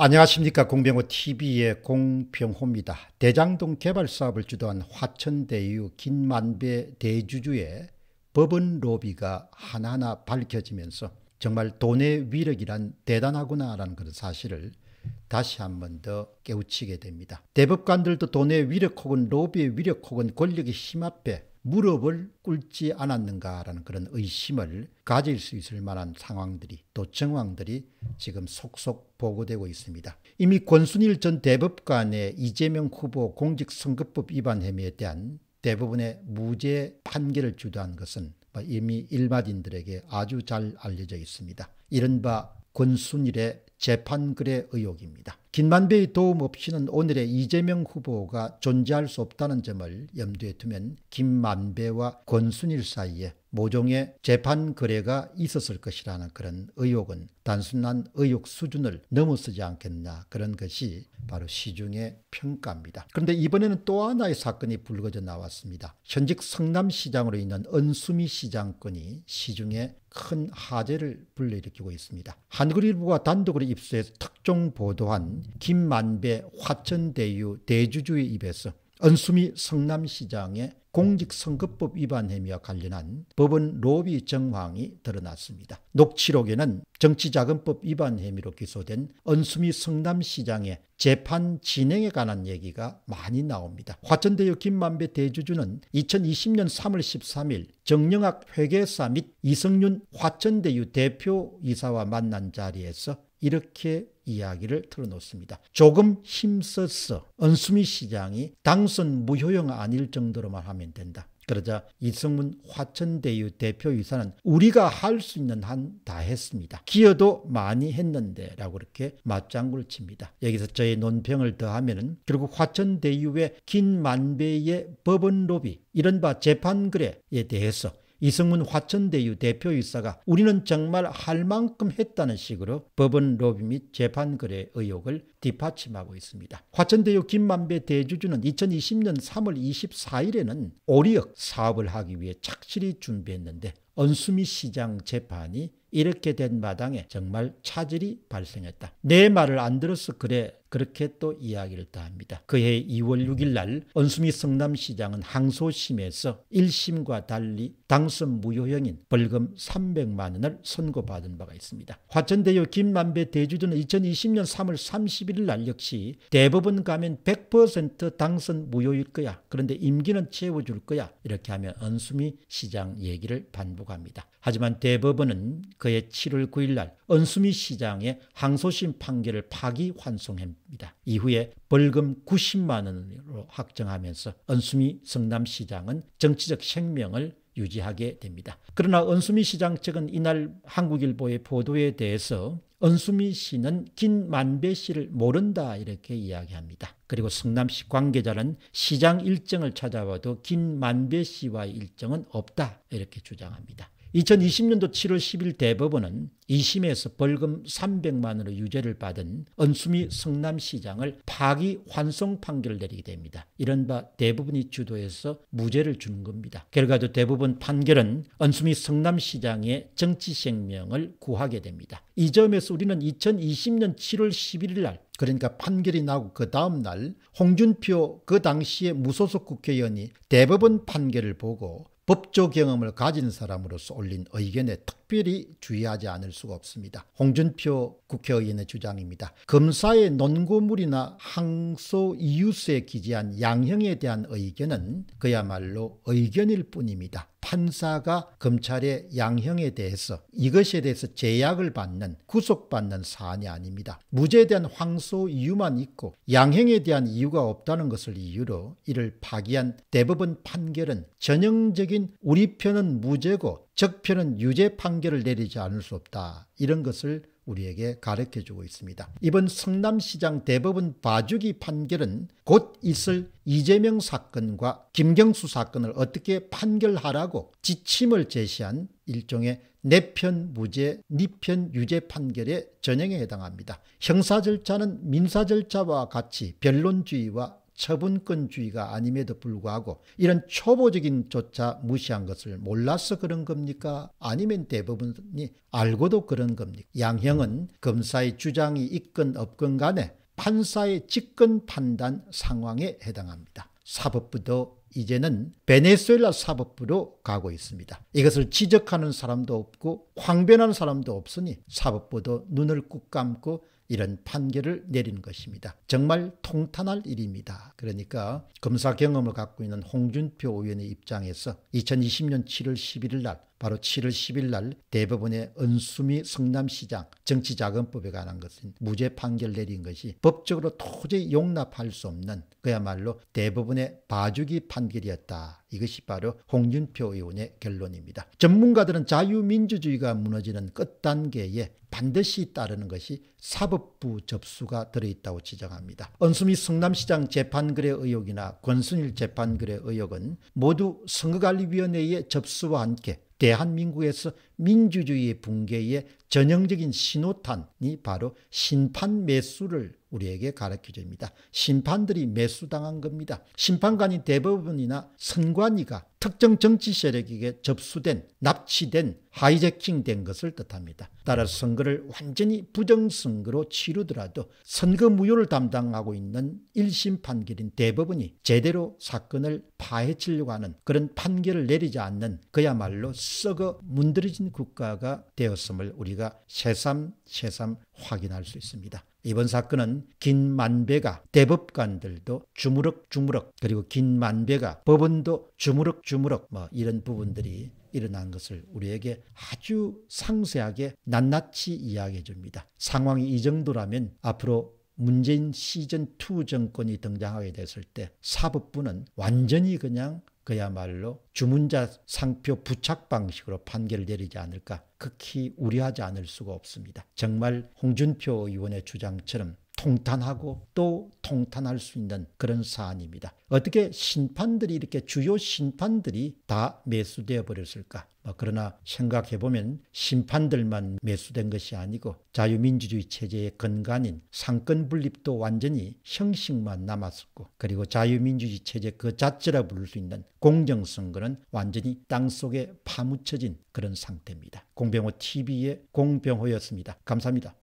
안녕하십니까 공병호 TV의 공병호입니다. 대장동 개발 사업을 주도한 화천대유 김만배 대주주의 법원 로비가 하나하나 밝혀지면서 정말 돈의 위력이란 대단하구나라는 그런 사실을 다시 한 번 더 깨우치게 됩니다. 대법관들도 돈의 위력 혹은 로비의 위력 혹은 권력의 힘 앞에 무릎을 꿇지 않았는가라는 그런 의심을 가질 수 있을 만한 상황들이 또 정황들이 지금 속속 보고되고 있습니다. 이미 권순일 전 대법관의 이재명 후보 공직선거법 위반 혐의에 대한 대부분의 무죄 판결을 주도한 것은 뭐 이미 일반인들에게 아주 잘 알려져 있습니다. 이른바 권순일의 재판글의 의혹입니다. 김만배의 도움 없이는 오늘의 이재명 후보가 존재할 수 없다는 점을 염두에 두면 김만배와 권순일 사이에 모종의 재판 거래가 있었을 것이라는 그런 의혹은 단순한 의혹 수준을 넘어서지 않겠나 그런 것이 바로 시중의 평가입니다. 그런데 이번에는 또 하나의 사건이 불거져 나왔습니다. 현직 성남시장으로 있는 은수미 시장권이 시중에 큰 화제를 불러일으키고 있습니다. 한국일보가 단독으로 입수해서 특종 보도한 김만배 화천대유 대주주의 입에서 은수미 성남시장의 공직선거법 위반 혐의와 관련한 법원 로비 정황이 드러났습니다. 녹취록에는 정치자금법 위반 혐의로 기소된 은수미 성남시장의 재판 진행에 관한 얘기가 많이 나옵니다. 화천대유 김만배 대주주는 2020년 3월 13일 정영학 회계사 및 이성윤 화천대유 대표이사와 만난 자리에서 이렇게 이야기를 틀어놓습니다. 조금 힘써서 언수미 시장이 당선 무효형 아닐 정도로만 하면 된다. 그러자 이성문 화천대유 대표이사는 우리가 할 수 있는 한 다 했습니다. 기여도 많이 했는데 라고 이렇게 맞장구를 칩니다. 여기서 저의 논평을 더하면 은 결국 화천대유의 긴 만배의 법원 로비 이른바 재판글에 대해서 이승문 화천대유 대표이사가 우리는 정말 할 만큼 했다는 식으로 법원 로비 및 재판거래 의혹을 뒷받침하고 있습니다. 화천대유 김만배 대주주는 2020년 3월 24일에는 오리역 사업을 하기 위해 착실히 준비했는데 언수미 시장 재판이 이렇게 된 마당에 정말 차질이 발생했다. 내 말을 안 들었어 그래 그렇게 또 이야기를 다합니다. 그해 2월 6일 날 언수미 성남시장은 항소심에서 1심과 달리 당선 무효형인 벌금 300만 원을 선고받은 바가 있습니다. 화천대유 김만배 대주주는 2020년 3월 11일 날 역시 대법원 가면 100% 당선 무효일 거야. 그런데 임기는 채워줄 거야. 이렇게 하면 은수미 시장 얘기를 반복합니다. 하지만 대법원은 그해 7월 9일 날은수미 시장의 항소심 판결을 파기 환송합니다. 이후에 벌금 90만 원으로 확정하면서 은수미 성남시장은 정치적 생명을 유지하게 됩니다. 그러나 언수미 시장 측은 이날 한국일보의 보도에 대해서 언수미 씨는 김만배 씨를 모른다 이렇게 이야기합니다. 그리고 성남시 관계자는 시장 일정을 찾아봐도 김만배 씨와의 일정은 없다 이렇게 주장합니다. 2020년도 7월 10일 대법원은 2심에서 벌금 3 0 0만원으로 유죄를 받은 언수미 성남시장을 파기 환송 판결을 내리게 됩니다. 이른바 대부분이 주도해서 무죄를 주는 겁니다. 결과도 대부분 판결은 언수미 성남시장의 정치 생명을 구하게 됩니다. 이 점에서 우리는 2020년 7월 11일 날 그러니까 판결이 나고 그 다음날 홍준표 그 당시에 무소속 국회의원이 대법원 판결을 보고 법조 경험을 가진 사람으로서 올린 의견에 특별히 주의하지 않을 수가 없습니다. 홍준표 국회의원의 주장입니다. 검사의 논고물이나 항소 이유서에 기재한 양형에 대한 의견은 그야말로 의견일 뿐입니다. 판사가 검찰의 양형에 대해서 이것에 대해서 제약을 받는 구속받는 사안이 아닙니다. 무죄에 대한 황소 이유만 있고 양형에 대한 이유가 없다는 것을 이유로 이를 파기한 대법원 판결은 전형적인 우리 편은 무죄고 적폐는 유죄 판결을 내리지 않을 수 없다. 이런 것을 우리에게 가르쳐주고 있습니다. 이번 성남시장 대법원 봐주기 판결은 곧 있을 이재명 사건과 김경수 사건을 어떻게 판결하라고 지침을 제시한 일종의 내편 무죄, 니편 유죄 판결의 전형에 해당합니다. 형사 절차는 민사 절차와 같이 변론주의와 처분권주의가 아님에도 불구하고 이런 초보적인 조차 무시한 것을 몰라서 그런 겁니까? 아니면 대부분이 알고도 그런 겁니까? 양형은 검사의 주장이 있건 없건 간에 판사의 직권 판단 상황에 해당합니다. 사법부도 이제는 베네수엘라 사법부로 가고 있습니다. 이것을 지적하는 사람도 없고 황변하는 사람도 없으니 사법부도 눈을 꾹 감고 이런 판결을 내리는 것입니다. 정말 통탄할 일입니다. 그러니까 검사 경험을 갖고 있는 홍준표 의원의 입장에서 2020년 7월 11일 날 바로 7월 10일 날 대법원의 은수미 성남시장 정치자금법에 관한 것은 무죄 판결 내린 것이 법적으로 도저히 용납할 수 없는 그야말로 대법원의 봐주기 판결이었다. 이것이 바로 홍준표 의원의 결론입니다. 전문가들은 자유민주주의가 무너지는 끝단계에 반드시 따르는 것이 사법부 접수가 들어있다고 지적합니다. 은수미 성남시장 재판글의 의혹이나 권순일 재판글의 의혹은 모두 선거관리위원회의 접수와 함께 대한민국에서 민주주의 의 붕괴의 전형적인 신호탄이 바로 심판 매수를 우리에게 가르쳐줍니다. 심판들이 매수당한 겁니다. 심판관인 대법원이나 선관위가 특정 정치 세력에게 접수된 납치된 하이제킹된 것을 뜻합니다. 따라서 선거를 완전히 부정선거로 치르더라도 선거 무효를 담당하고 있는 1심 판결인 대법원이 제대로 사건을 파헤치려고 하는 그런 판결을 내리지 않는 그야말로 썩어 문드러진 국가가 되었음을 우리가 새삼새삼 확인할 수 있습니다. 이번 사건은 긴만배가 대법관들도 주무럭주무럭 그리고 긴만배가 법원도 주무럭주무럭 뭐 이런 부분들이 일어난 것을 우리에게 아주 상세하게 낱낱이 이야기해 줍니다. 상황이 이 정도라면 앞으로 문재인 시즌2 정권이 등장하게 됐을 때 사법부는 완전히 그냥 그야말로 주문자 상표 부착 방식으로 판결을 내리지 않을까 극히 우려하지 않을 수가 없습니다. 정말 홍준표 의원의 주장처럼 통탄하고 또 통탄할 수 있는 그런 사안입니다. 어떻게 신판들이 이렇게 주요 신판들이 다 매수되어 버렸을까? 뭐 그러나 생각해보면 심판들만 매수된 것이 아니고 자유민주주의 체제의 근간인 상권 분립도 완전히 형식만 남았었고 그리고 자유민주주의 체제 그 자체라 부를 수 있는 공정선거는 완전히 땅속에 파묻혀진 그런 상태입니다. 공병호 TV의 공병호였습니다. 감사합니다.